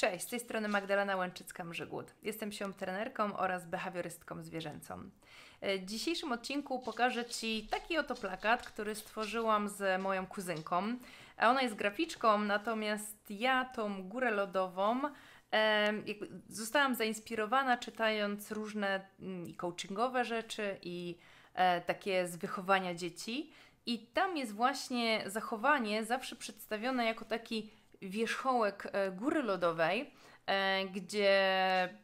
Cześć, z tej strony Magdalena Łęczycka-Mrzygłód. Jestem się trenerką oraz behawiorystką zwierzęcą. E, w dzisiejszym odcinku pokażę Ci taki oto plakat, który stworzyłam z moją kuzynką. E, ona jest graficzką, natomiast ja tą górę lodową e, zostałam zainspirowana czytając różne mm, i coachingowe rzeczy i takie z wychowania dzieci. I tam jest właśnie zachowanie zawsze przedstawione jako taki wierzchołek e, góry lodowej, e, gdzie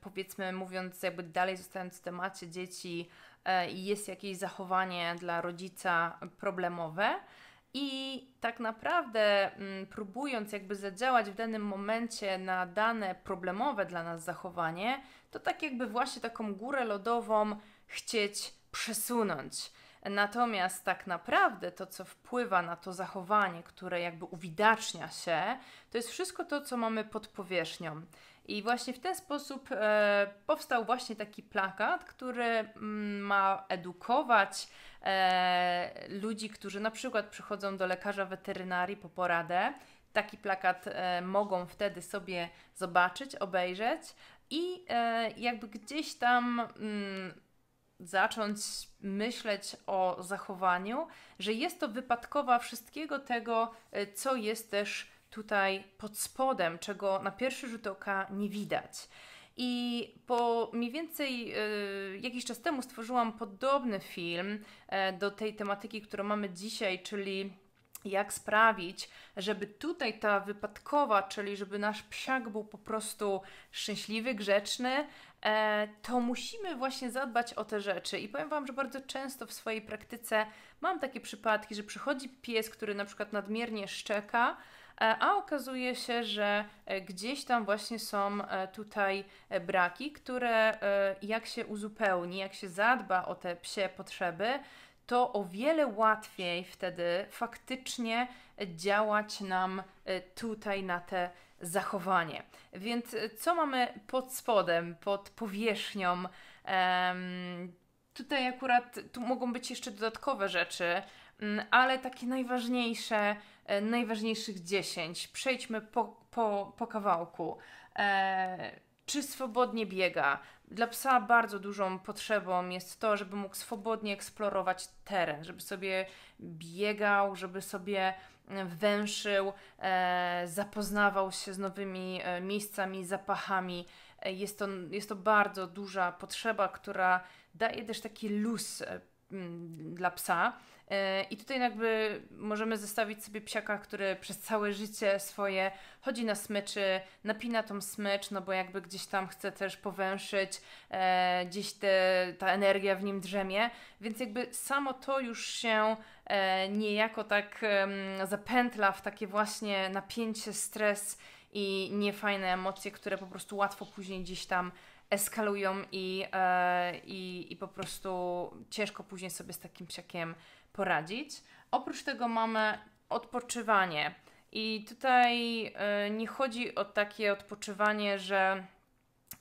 powiedzmy mówiąc jakby dalej zostając w temacie dzieci, e, jest jakieś zachowanie dla rodzica problemowe. I tak naprawdę mm, próbując jakby zadziałać w danym momencie na dane problemowe dla nas zachowanie, to tak jakby właśnie taką górę lodową chcieć przesunąć. Natomiast tak naprawdę to, co wpływa na to zachowanie, które jakby uwidacznia się, to jest wszystko to, co mamy pod powierzchnią. I właśnie w ten sposób e, powstał właśnie taki plakat, który mm, ma edukować e, ludzi, którzy na przykład przychodzą do lekarza weterynarii po poradę. Taki plakat e, mogą wtedy sobie zobaczyć, obejrzeć i e, jakby gdzieś tam. Mm, zacząć myśleć o zachowaniu, że jest to wypadkowa wszystkiego tego, e, co jest też tutaj pod spodem, czego na pierwszy rzut oka nie widać. I po mniej więcej yy, jakiś czas temu stworzyłam podobny film e, do tej tematyki, którą mamy dzisiaj, czyli jak sprawić, żeby tutaj ta wypadkowa, czyli żeby nasz psiak był po prostu szczęśliwy, grzeczny, e, to musimy właśnie zadbać o te rzeczy. I powiem Wam, że bardzo często w swojej praktyce mam takie przypadki, że przychodzi pies, który na przykład nadmiernie szczeka, e, a okazuje się, że e, gdzieś tam właśnie są tutaj braki, które jak się uzupełni, jak się zadba o te psie potrzeby, to o wiele łatwiej wtedy faktycznie działać nam e, tutaj na te zachowanie. Więc e, co mamy pod spodem, pod powierzchnią? Um, tutaj akurat tu mogą być jeszcze dodatkowe rzeczy, mm, ale takie najważniejsze, e, najważniejszych 10. Przejdźmy po, po, po kawałku czy swobodnie biega. Dla psa bardzo dużą potrzebą jest to, żeby mógł swobodnie eksplorować teren, żeby sobie biegał, żeby sobie e, węszył, e, zapoznawał się z nowymi e, miejscami, zapachami. Jest to, jest to bardzo duża potrzeba, która daje też taki luz Mm, dla psa. E, I tutaj jakby możemy zestawić sobie psiaka, który przez całe życie swoje chodzi na smyczy, napina tą smycz, no bo jakby gdzieś tam chce też powęszyć, e, gdzieś te, ta energia w nim drzemie, więc jakby samo to już się e, niejako tak e, zapętla w takie właśnie napięcie, stres i niefajne emocje, które po prostu łatwo później gdzieś tam eskalują i, e, i, i po prostu ciężko później sobie z takim psiakiem poradzić. Oprócz tego mamy odpoczywanie. I tutaj e, nie chodzi o takie odpoczywanie, że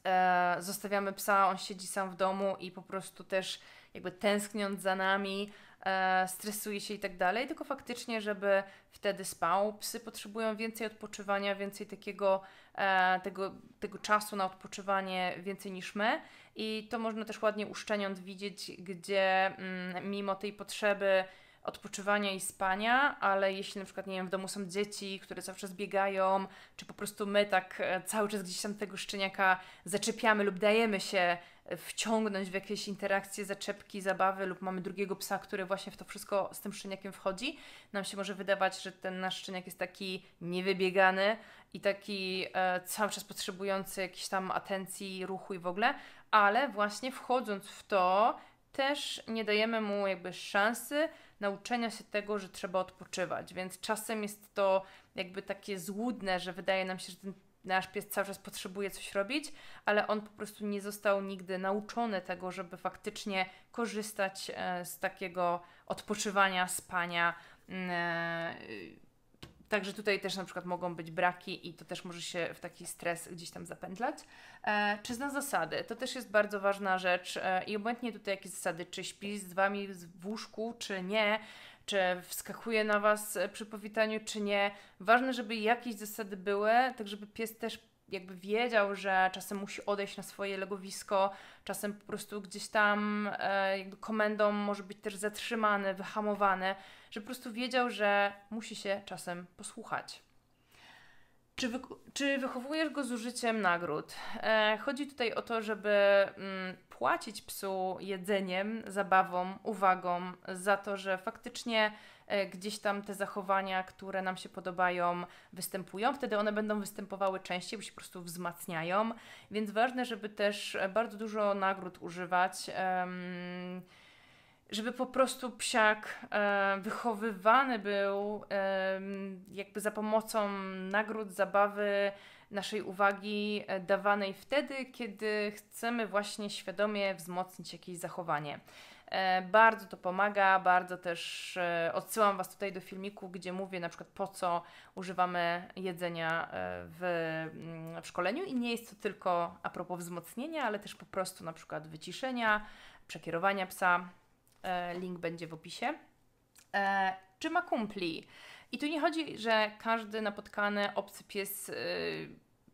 e, zostawiamy psa, on siedzi sam w domu i po prostu też jakby tęskniąc za nami, E, stresuje się i tak dalej, tylko faktycznie, żeby wtedy spał. Psy potrzebują więcej odpoczywania, więcej takiego e, tego, tego czasu na odpoczywanie więcej niż my. I to można też ładnie uszczeniąc widzieć, gdzie mm, mimo tej potrzeby odpoczywania i spania, ale jeśli na przykład, nie wiem, w domu są dzieci, które cały czas biegają, czy po prostu my tak e, cały czas gdzieś tam tego szczeniaka zaczepiamy lub dajemy się wciągnąć w jakieś interakcje, zaczepki, zabawy lub mamy drugiego psa, który właśnie w to wszystko z tym szczeniakiem wchodzi, nam się może wydawać, że ten nasz szczeniak jest taki niewybiegany i taki e, cały czas potrzebujący jakiejś tam atencji, ruchu i w ogóle, ale właśnie wchodząc w to też nie dajemy mu jakby szansy nauczenia się tego, że trzeba odpoczywać, więc czasem jest to jakby takie złudne, że wydaje nam się, że ten nasz pies cały czas potrzebuje coś robić, ale on po prostu nie został nigdy nauczony tego, żeby faktycznie korzystać e, z takiego odpoczywania, spania. Mm, e, także tutaj też na przykład mogą być braki i to też może się w taki stres gdzieś tam zapętlać. E, czy zna zasady? To też jest bardzo ważna rzecz e, i obojętnie tutaj jakie zasady, czy śpi z Wami w łóżku, czy nie, czy wskakuje na Was e, przy powitaniu, czy nie. Ważne, żeby jakieś zasady były, tak żeby pies też jakby wiedział, że czasem musi odejść na swoje legowisko, czasem po prostu gdzieś tam e, jakby komendą może być też zatrzymany, wyhamowany, że po prostu wiedział, że musi się czasem posłuchać. Czy, wy, czy, wychowujesz go z użyciem nagród? E, chodzi tutaj o to, żeby mm, płacić psu jedzeniem, zabawą, uwagą za to, że faktycznie e, gdzieś tam te zachowania, które nam się podobają, występują. Wtedy one będą występowały częściej, bo się po prostu wzmacniają. Więc ważne, żeby też e, bardzo dużo nagród używać żeby po prostu psiak e, wychowywany był e, jakby za pomocą nagród, zabawy, naszej uwagi e, dawanej wtedy, kiedy chcemy właśnie świadomie wzmocnić jakieś zachowanie. E, bardzo to pomaga, bardzo też e, odsyłam Was tutaj do filmiku, gdzie mówię na przykład po co używamy jedzenia w, mm, w szkoleniu i nie jest to tylko a propos wzmocnienia, ale też po prostu na przykład wyciszenia, przekierowania psa, E, link będzie w opisie. E, czy ma kumpli? I tu nie chodzi, że każdy napotkany obcy pies y,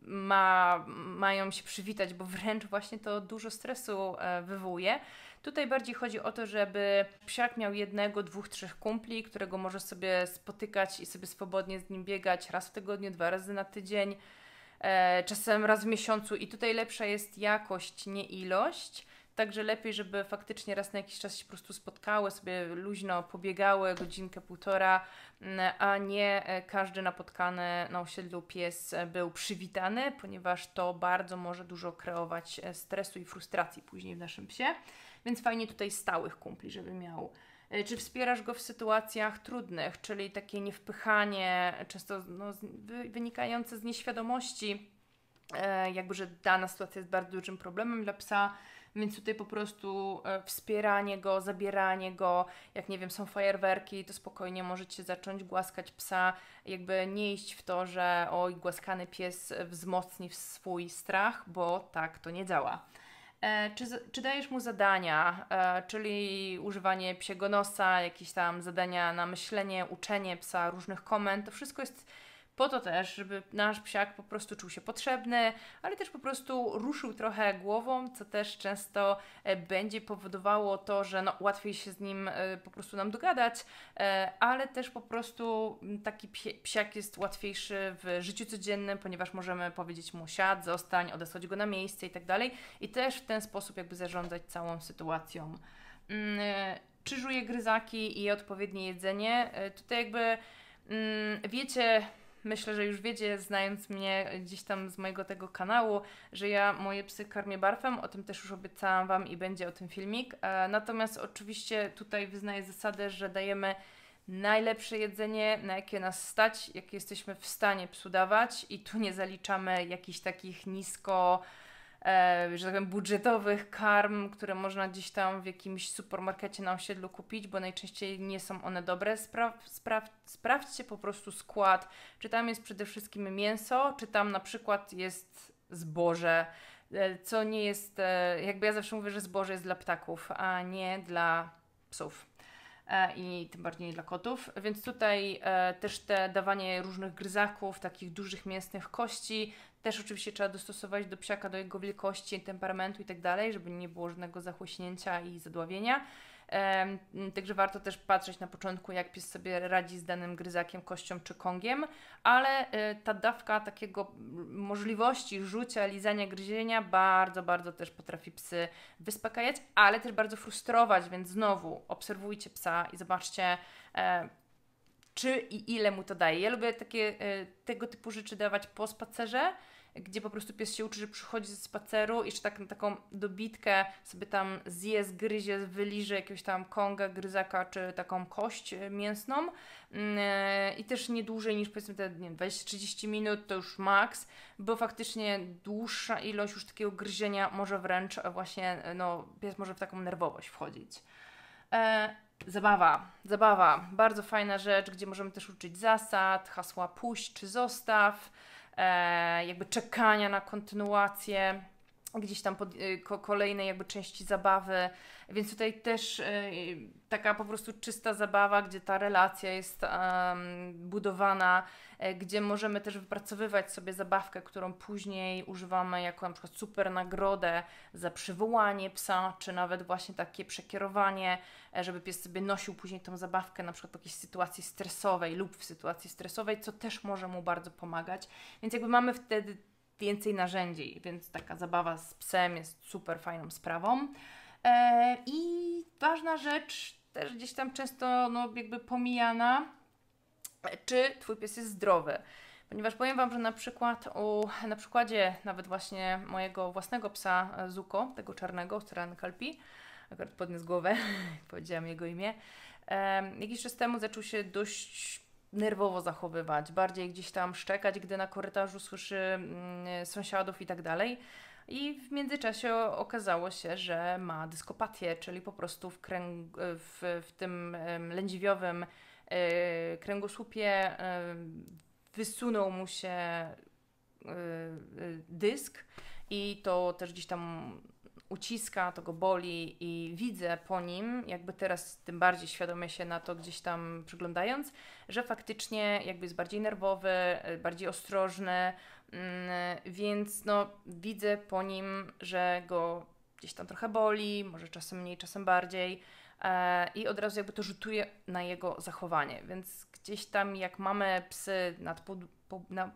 ma, mają się przywitać, bo wręcz właśnie to dużo stresu e, wywołuje. Tutaj bardziej chodzi o to, żeby psiak miał jednego, dwóch, trzech kumpli, którego może sobie spotykać i sobie swobodnie z nim biegać raz w tygodniu, dwa razy na tydzień, czasem raz w miesiącu. I tutaj lepsza jest jakość, nie ilość. Także lepiej, żeby faktycznie raz na jakiś czas się po prostu spotkały, sobie luźno pobiegały, godzinkę, półtora, mm, a nie e, każdy napotkany na osiedlu pies e, był przywitany, ponieważ to bardzo może dużo kreować e, stresu i frustracji później w naszym psie. Więc fajnie tutaj stałych kumpli, żeby miał. Czy wspierasz go w sytuacjach trudnych, czyli takie niewpychanie, często no, wynikające z nieświadomości, jakby, że dana sytuacja jest bardzo dużym problemem dla psa, więc tutaj po prostu e, wspieranie go, zabieranie go, jak nie wiem, są fajerwerki, to spokojnie możecie zacząć głaskać psa, jakby nie iść w to, że oj, głaskany pies wzmocni swój strach, bo tak to nie działa. E, czy, czy, dajesz mu zadania, e, czyli używanie psiego nosa, jakieś tam zadania na myślenie, uczenie psa różnych komend, to wszystko jest po to też, żeby nasz psiak po prostu czuł się potrzebny, ale też po prostu ruszył trochę głową, co też często e, będzie powodowało to, że no, łatwiej się z nim e, po prostu nam dogadać, e, ale też po prostu taki psiak jest łatwiejszy w życiu codziennym, ponieważ możemy powiedzieć mu siad, zostań, odesłać go na miejsce i tak dalej. I też w ten sposób jakby zarządzać całą sytuacją. Mm, Czy żuje gryzaki i odpowiednie jedzenie? Tutaj jakby mm, wiecie, myślę, że już wiecie, znając mnie gdzieś tam z mojego tego kanału, że ja moje psy karmię barfem, o tym też już obiecałam Wam i będzie o tym filmik. E, natomiast oczywiście tutaj wyznaję zasadę, że dajemy najlepsze jedzenie, na jakie nas stać, jakie jesteśmy w stanie psu dawać i tu nie zaliczamy jakichś takich nisko E, że tak powiem, budżetowych karm, które można gdzieś tam w jakimś supermarkecie na osiedlu kupić, bo najczęściej nie są one dobre. sprawdźcie po prostu skład, czy tam jest przede wszystkim mięso, czy tam na przykład jest zboże, e, co nie jest, e, jakby ja zawsze mówię, że zboże jest dla ptaków, a nie dla psów. E, i tym bardziej dla kotów. Więc tutaj e, też te dawanie różnych gryzaków, takich dużych mięsnych kości, też oczywiście trzeba dostosować do psiaka, do jego wielkości, temperamentu i tak dalej, żeby nie było żadnego zachłośnięcia i zadławienia. Także warto też patrzeć na początku, jak pies sobie radzi z danym gryzakiem, kością czy kągiem, ale y, ta dawka takiego możliwości rzucia, lizania, gryzienia bardzo, bardzo też potrafi psy wyspakajać, ale też bardzo frustrować, więc znowu obserwujcie psa i zobaczcie, e, czy i ile mu to daje. Ja lubię takie, e, tego typu rzeczy dawać po spacerze, gdzie po prostu pies się uczy, że przychodzi ze spaceru, jeszcze tak na taką dobitkę sobie tam zje, zgryzie, wyliże jakiegoś tam konga, gryzaka czy taką kość e, mięsną mm, e, i też nie dłużej niż powiedzmy te 20-30 minut to już maks, bo faktycznie dłuższa ilość już takiego gryzienia może wręcz e, właśnie, no pies może w taką nerwowość wchodzić. Zabawa, zabawa, bardzo fajna rzecz, gdzie możemy też uczyć zasad, hasła puść czy zostaw, E, jakby czekania na kontynuację gdzieś tam pod, y, ko, kolejnej jakby części zabawy, więc tutaj też y, taka po prostu czysta zabawa, gdzie ta relacja jest budowana, y, gdzie możemy też wypracowywać sobie zabawkę, którą później używamy jako na przykład super nagrodę za przywołanie psa, czy nawet właśnie takie przekierowanie, e, żeby pies sobie nosił później tą zabawkę na przykład w jakiejś sytuacji stresowej lub w sytuacji stresowej, co też może mu bardzo pomagać. Więc jakby mamy wtedy więcej narzędzi, więc taka zabawa z psem jest super fajną sprawą. E, I ważna rzecz, też gdzieś tam często no, jakby pomijana, czy twój pies jest zdrowy. Ponieważ powiem Wam, że na przykład u, na przykładzie nawet właśnie mojego własnego psa Zuko, tego czarnego, Australian Kalpi, akurat podniósł głowę, powiedziałam jego imię, e, jakiś czas temu zaczął się dość nerwowo zachowywać, bardziej gdzieś tam szczekać, gdy na korytarzu słyszy mm, sąsiadów i tak dalej. I w międzyczasie okazało się, że ma dyskopatię, czyli po prostu w, kręg, w, w tym lędziwiowym e, kręgosłupie wysunął mu się e, e, dysk i to też gdzieś tam uciska, to go boli i widzę po nim, jakby teraz tym bardziej świadomie się na to gdzieś tam przyglądając, że faktycznie jakby jest bardziej nerwowy, y, bardziej ostrożny, mm, więc no widzę po nim, że go gdzieś tam trochę boli, może czasem mniej, czasem bardziej e, i od razu jakby to rzutuje na jego zachowanie, więc gdzieś tam jak mamy psy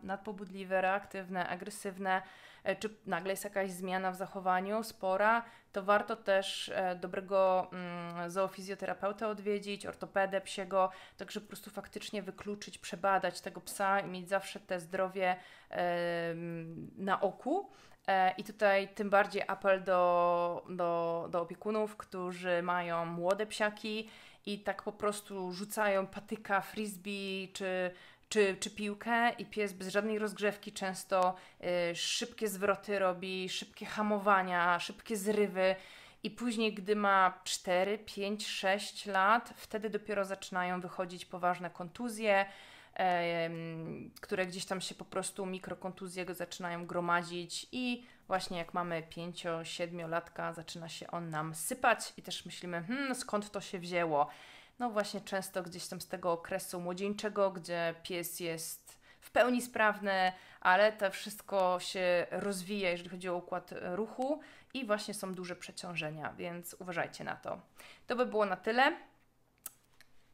nadpobudliwe, reaktywne, agresywne, E, czy nagle jest jakaś zmiana w zachowaniu, spora, to warto też e, dobrego mm, zoofizjoterapeuta odwiedzić, ortopedę psiego, także po prostu faktycznie wykluczyć, przebadać tego psa i mieć zawsze te zdrowie e, mm, na oku. I tutaj tym bardziej apel do, do, do opiekunów, którzy mają młode psiaki i tak po prostu rzucają patyka, frisbee czy czy, czy piłkę i pies bez żadnej rozgrzewki często y, szybkie zwroty robi, szybkie hamowania, szybkie zrywy. I później, gdy ma 4, 5, 6 lat, wtedy dopiero zaczynają wychodzić poważne kontuzje, które gdzieś tam się po prostu mikrokontuzje go zaczynają gromadzić i właśnie jak mamy 5-7 latka, zaczyna się on nam sypać i też myślimy, hmm, skąd to się wzięło no właśnie często gdzieś tam z tego okresu młodzieńczego, gdzie pies jest w pełni sprawny, ale to wszystko się rozwija, jeżeli chodzi o układ ruchu i właśnie są duże przeciążenia, więc uważajcie na to. To by było na tyle.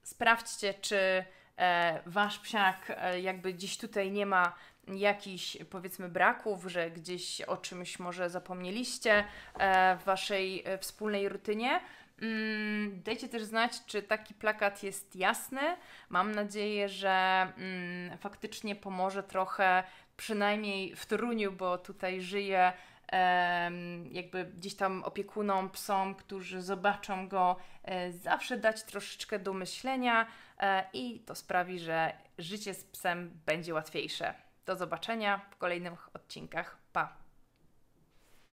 Sprawdźcie, czy e, wasz psiak e, jakby dziś tutaj nie ma jakichś powiedzmy braków, że gdzieś o czymś może zapomnieliście e, w waszej wspólnej rutynie. Mm, dajcie też znać, czy taki plakat jest jasny. Mam nadzieję, że mm, faktycznie pomoże trochę, przynajmniej w Toruniu, bo tutaj żyję jakby gdzieś tam opiekunom, psom, którzy zobaczą go, e, zawsze dać troszeczkę do myślenia e, i to sprawi, że życie z psem będzie łatwiejsze. Do zobaczenia w kolejnych odcinkach. Pa!